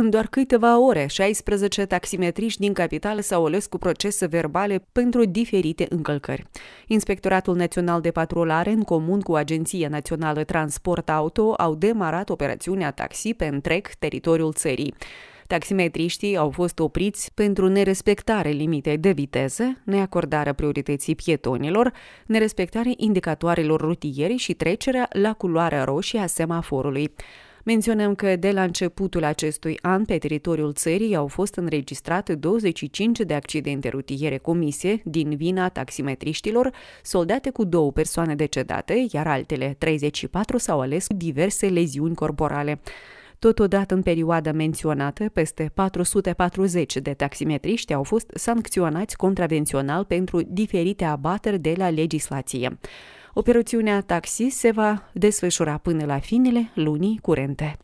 În doar câteva ore, 16 taximetriști din capital s-au ales cu procese verbale pentru diferite încălcări. Inspectoratul Național de Patrulare, în comun cu Agenția Națională Transport Auto, au demarat operațiunea taxi pe întreg teritoriul țării. Taximetriștii au fost opriți pentru nerespectare limitei de viteză, neacordarea priorității pietonilor, nerespectarea indicatoarelor rutiere și trecerea la culoarea roșie a semaforului. Menționăm că de la începutul acestui an, pe teritoriul țării au fost înregistrate 25 de accidente rutiere comise din vina taximetriștilor, soldate cu două persoane decedate, iar altele 34 s-au ales cu diverse leziuni corporale. Totodată, în perioada menționată, peste 440 de taximetriști au fost sancționați contravențional pentru diferite abateri de la legislație. Operațiunea Taxi se va desfășura până la finele lunii curente.